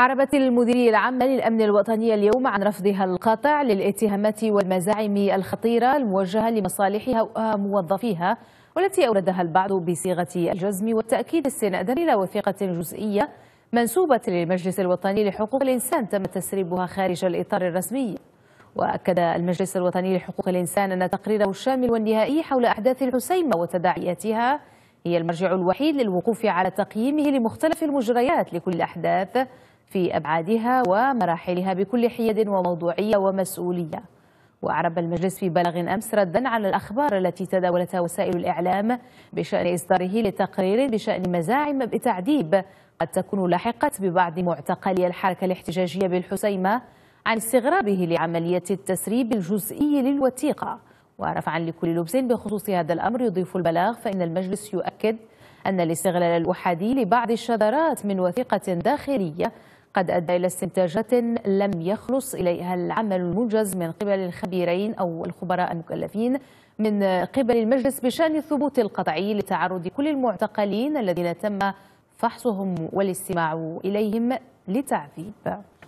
أعربت المديرية العامة للأمن الوطني اليوم عن رفضها القاطع للاتهامات والمزاعم الخطيرة الموجهة لمصالحها وموظفيها والتي أوردها البعض بصيغة الجزم والتأكيد استنادا إلى وثيقة جزئية منسوبة للمجلس الوطني لحقوق الإنسان تم تسريبها خارج الإطار الرسمي وأكد المجلس الوطني لحقوق الإنسان أن تقريره الشامل والنهائي حول أحداث الحسيمة وتداعياتها هي المرجع الوحيد للوقوف على تقييمه لمختلف المجريات لكل الأحداث في أبعادها ومراحلها بكل حياد وموضوعية ومسؤولية وأعرب المجلس في بلاغ أمس ردا على الأخبار التي تداولتها وسائل الإعلام بشأن إصداره لتقرير بشأن مزاعم بتعذيب قد تكون لاحقت ببعض معتقلي الحركة الاحتجاجية بالحسيمة عن استغرابه لعملية التسريب الجزئي للوثيقة ورفعا لكل لبس بخصوص هذا الأمر يضيف البلاغ فإن المجلس يؤكد أن الاستغلال الأحادي لبعض الشذرات من وثيقة داخلية قد أدى إلى استنتاجات لم يخلص إليها العمل الموجز من قبل الخبيرين أو الخبراء المكلفين من قبل المجلس بشأن الثبوت القطعي لتعرض كل المعتقلين الذين تم فحصهم والاستماع إليهم لتعذيب